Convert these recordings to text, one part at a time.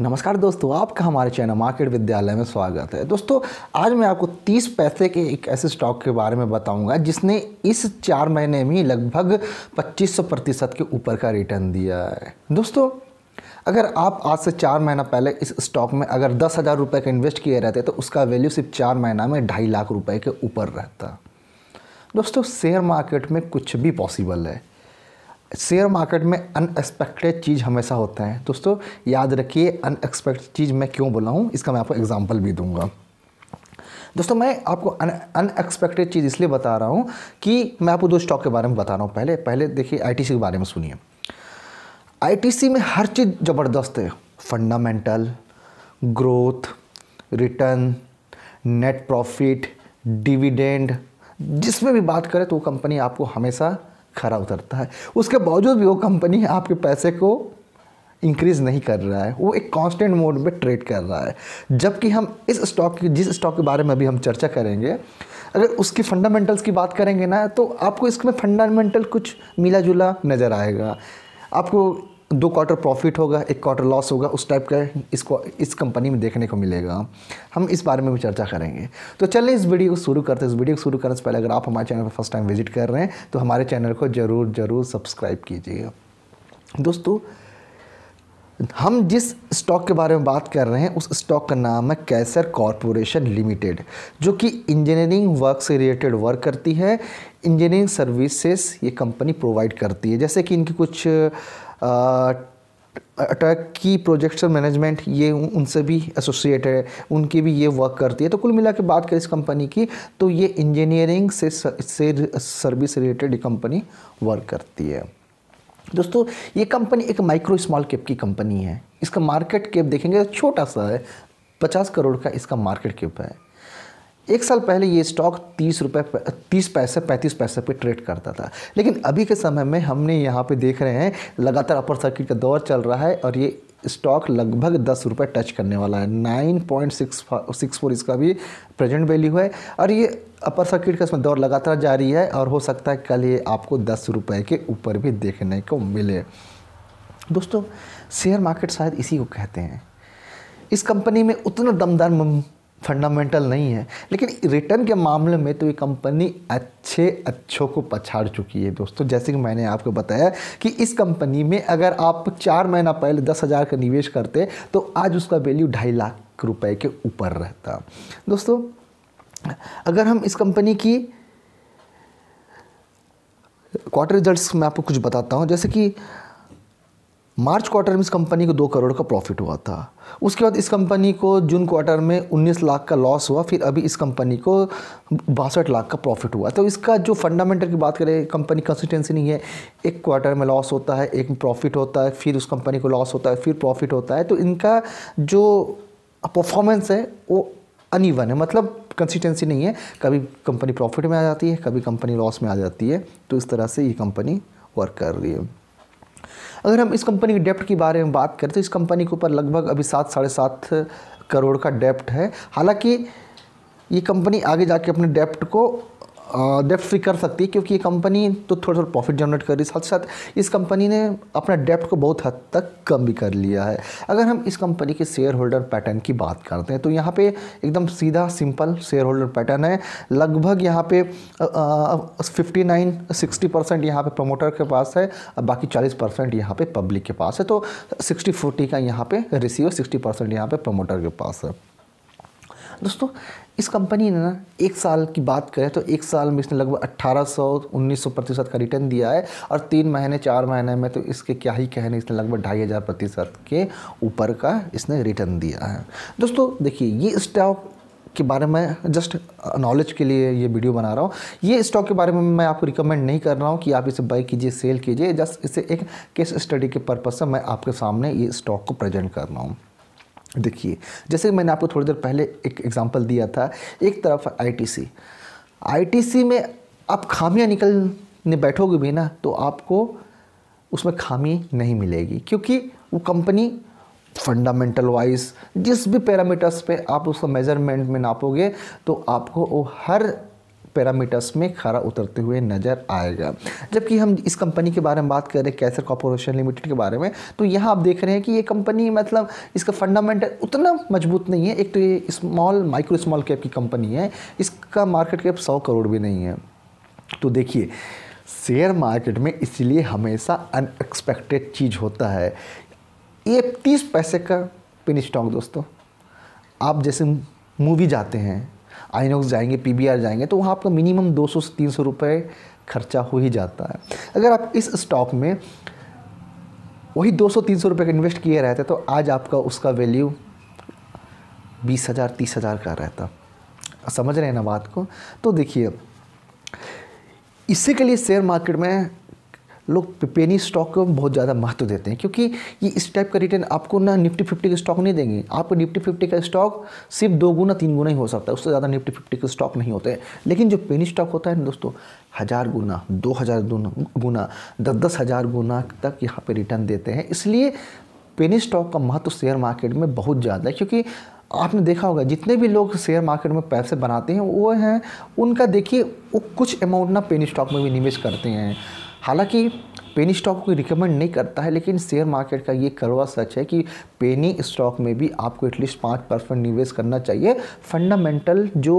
नमस्कार दोस्तों आपका हमारे चैनल मार्केट विद्यालय में स्वागत है दोस्तों आज मैं आपको 30 पैसे के एक ऐसे स्टॉक के बारे में बताऊंगा जिसने इस चार महीने में लगभग 2500 प्रतिशत के ऊपर का रिटर्न दिया है दोस्तों अगर आप आज से चार महीना पहले इस स्टॉक में अगर दस हज़ार रुपये का इन्वेस्ट किए रहते तो उसका वैल्यू सिर्फ चार महीना में ढाई लाख रुपये के ऊपर रहता दोस्तों शेयर मार्केट में कुछ भी पॉसिबल है शेयर मार्केट में अनएक्सपेक्टेड चीज़ हमेशा होते हैं दोस्तों याद रखिए अनएक्सपेक्टेड चीज़ मैं क्यों बोला हूँ इसका मैं आपको एग्जाम्पल भी दूंगा दोस्तों मैं आपको अनएक्सपेक्टेड चीज़ इसलिए बता रहा हूँ कि मैं आपको दो स्टॉक के बारे में बता रहा हूँ पहले पहले देखिए सी के बारे में सुनिए सी में हर चीज़ ज़बरदस्त है fundamental growth return net profit dividend जिसमें भी बात करें तो वो कंपनी आपको हमेशा खरा उतरता है उसके बावजूद भी वो कंपनी आपके पैसे को इंक्रीज़ नहीं कर रहा है वो एक कांस्टेंट मोड में ट्रेड कर रहा है जबकि हम इस स्टॉक की जिस स्टॉक के बारे में अभी हम चर्चा करेंगे अगर उसकी फंडामेंटल्स की बात करेंगे ना तो आपको इसमें फंडामेंटल कुछ मिला जुला नज़र आएगा आपको दो क्वार्टर प्रॉफिट होगा एक क्वार्टर लॉस होगा उस टाइप का इसको इस कंपनी में देखने को मिलेगा हम इस बारे में भी चर्चा करेंगे तो चलिए इस वीडियो को शुरू करते हैं इस वीडियो को शुरू करने से पहले अगर आप हमारे चैनल पर फर्स्ट टाइम विजिट कर रहे हैं तो हमारे चैनल को ज़रूर ज़रूर सब्सक्राइब कीजिएगा दोस्तों हम जिस स्टॉक के बारे में बात कर रहे हैं उस स्टॉक का नाम है कैसर कॉरपोरेशन लिमिटेड जो कि इंजीनियरिंग वर्क से रिलेटेड वर्क करती है इंजीनियरिंग सर्विसेज ये कंपनी प्रोवाइड करती है जैसे कि इनकी कुछ अटैक की प्रोजेक्शन मैनेजमेंट ये उनसे भी एसोसिएटेड है उनकी भी ये वर्क करती है तो कुल मिला के बात करें इस कंपनी की तो ये इंजीनियरिंग से से सर्विस रिलेटेड कंपनी वर्क करती है दोस्तों ये कंपनी एक माइक्रो स्मॉल कैप की कंपनी है इसका मार्केट कैप देखेंगे छोटा सा है पचास करोड़ का इसका मार्केट कैप है एक साल पहले ये स्टॉक तीस रुपये तीस पैसे पैंतीस पैसे पे ट्रेड करता था लेकिन अभी के समय में हमने यहाँ पे देख रहे हैं लगातार अपर सर्किट का दौर चल रहा है और ये स्टॉक लगभग दस रुपये टच करने वाला है nine point six six four इसका भी प्रेजेंट वैल्यू है और ये अपर सर्किट का इसमें दौर लगातार जारी है और हो सकता है कल ये आपको दस रुपये के ऊपर भी देखने को मिले दोस्तों शेयर मार्केट शायद इसी को कहते हैं इस कंपनी में उतना दमदार फंडामेंटल नहीं है लेकिन रिटर्न के मामले में तो ये कंपनी अच्छे अच्छों को पछाड़ चुकी है दोस्तों जैसे कि मैंने आपको बताया कि इस कंपनी में अगर आप चार महीना पहले दस हज़ार का निवेश करते तो आज उसका वैल्यू ढाई लाख रुपए के ऊपर रहता दोस्तों अगर हम इस कंपनी की क्वार्टर रिजल्ट्स में आपको कुछ बताता हूँ जैसे कि मार्च क्वार्टर में इस कंपनी को दो करोड़ का प्रॉफिट हुआ था उसके बाद इस कंपनी को जून क्वार्टर में 19 लाख का लॉस हुआ फिर अभी इस कंपनी को बासठ लाख का प्रॉफिट हुआ तो इसका जो फंडामेंटल की बात करें कंपनी कंसिस्टेंसी नहीं है एक क्वार्टर में लॉस होता है एक प्रॉफिट होता है फिर उस कंपनी को लॉस होता है फिर प्रॉफिट होता है तो इनका जो परफॉर्मेंस है वो अनइवन है मतलब कंसिस्टेंसी नहीं है कभी कंपनी प्रॉफिट में आ जाती है कभी कंपनी लॉस में आ जाती है तो इस तरह से ये कंपनी वर्क कर रही है अगर हम इस कंपनी के डेप्ट के बारे में बात करें तो इस कंपनी के ऊपर लगभग अभी सात साढ़े सात करोड़ का डेप्ट है हालांकि ये कंपनी आगे जाके अपने डेप्ट को डेप्ट फ्री कर सकती है क्योंकि ये कंपनी तो थोड़ा थोड़ा प्रॉफिट जनरेट कर रही है साथ साथ इस कंपनी ने अपना डेप्ट को बहुत हद तक कम भी कर लिया है अगर हम इस कंपनी के शेयर होल्डर पैटर्न की बात करते हैं तो यहाँ पे एकदम सीधा सिंपल शेयर होल्डर पैटर्न है लगभग यहाँ पे फिफ्टी नाइन सिक्सटी परसेंट यहाँ पर प्रमोटर के पास है और बाकी चालीस परसेंट यहाँ पर पब्लिक के पास है तो सिक्सटी फोर्टी का यहाँ पर रिसीव सिक्सटी परसेंट यहाँ पर प्रमोटर के पास है दोस्तों इस कंपनी ने ना एक साल की बात करें तो एक साल में इसने लगभग 1800 1900 प्रतिशत का रिटर्न दिया है और तीन महीने चार महीने में तो इसके क्या ही कहने इसने लगभग ढाई हज़ार प्रतिशत के ऊपर का इसने रिटर्न दिया है दोस्तों देखिए ये स्टॉक के बारे में जस्ट नॉलेज के लिए ये वीडियो बना रहा हूँ ये स्टॉक के बारे में मैं आपको रिकमेंड नहीं कर रहा हूँ कि आप इसे बाई कीजिए सेल कीजिए जस्ट इसे एक केस स्टडी के पर्पज़ से मैं आपके सामने ये स्टॉक को प्रजेंट कर रहा हूँ देखिए जैसे मैंने आपको थोड़ी देर पहले एक एग्जाम्पल दिया था एक तरफ आईटीसी आईटीसी में आप खामियां निकलने बैठोगे भी ना तो आपको उसमें खामी नहीं मिलेगी क्योंकि वो कंपनी फंडामेंटल वाइज जिस भी पैरामीटर्स पे आप उसका मेजरमेंट में नापोगे तो आपको वो हर पैरामीटर्स में खरा उतरते हुए नज़र आएगा जबकि हम इस कंपनी के बारे में बात कर रहे हैं कैसर कॉरपोरेशन लिमिटेड के बारे में तो यहाँ आप देख रहे हैं कि ये कंपनी मतलब इसका फंडामेंटल उतना मजबूत नहीं है एक तो ये स्मॉल माइक्रो स्मॉल कैप की कंपनी है इसका मार्केट कैप सौ करोड़ भी नहीं है तो देखिए शेयर मार्केट में इसलिए हमेशा अनएक्सपेक्टेड चीज़ होता है ये तीस पैसे का पिन स्टॉक दोस्तों आप जैसे मूवी जाते हैं आइनोक्स जाएंगे पीबीआर जाएंगे तो वहाँ आपका मिनिमम 200 से 300 रुपए खर्चा हो ही जाता है अगर आप इस स्टॉक में वही 200-300 रुपए का इन्वेस्ट किए रहते तो आज आपका उसका वैल्यू बीस हज़ार तीस हज़ार का रहता समझ रहे हैं ना बात को तो देखिए इसी के लिए शेयर मार्केट में लोग पेनी स्टॉक को बहुत ज़्यादा महत्व देते हैं क्योंकि ये इस टाइप का रिटर्न आपको ना निफ्टी फिफ्टी का स्टॉक नहीं देंगे आपको निफ्टी फिफ्टी का स्टॉक सिर्फ दो गुना तीन गुना ही हो सकता है उससे ज़्यादा निफ्टी फिफ्टी का स्टॉक नहीं होते हैं लेकिन जो पेनी स्टॉक होता है ना दोस्तों हज़ार गुना दो हज़ार गुना दस दस हज़ार गुना तक यहाँ पर रिटर्न देते हैं इसलिए पेनी स्टॉक का महत्व शेयर मार्केट में बहुत ज़्यादा है क्योंकि आपने देखा होगा जितने भी लोग शेयर मार्केट में पैसे बनाते हैं वो हैं उनका देखिए वो कुछ अमाउंट ना पेनी स्टॉक में भी निवेश करते हैं हालांकि पेनी स्टॉक को रिकमेंड नहीं करता है लेकिन शेयर मार्केट का ये करवा सच है कि पेनी स्टॉक में भी आपको एटलीस्ट पाँच परसेंट निवेश करना चाहिए फंडामेंटल जो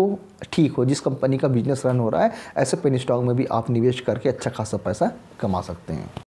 ठीक हो जिस कंपनी का बिजनेस रन हो रहा है ऐसे पेनी स्टॉक में भी आप निवेश करके अच्छा खासा पैसा कमा सकते हैं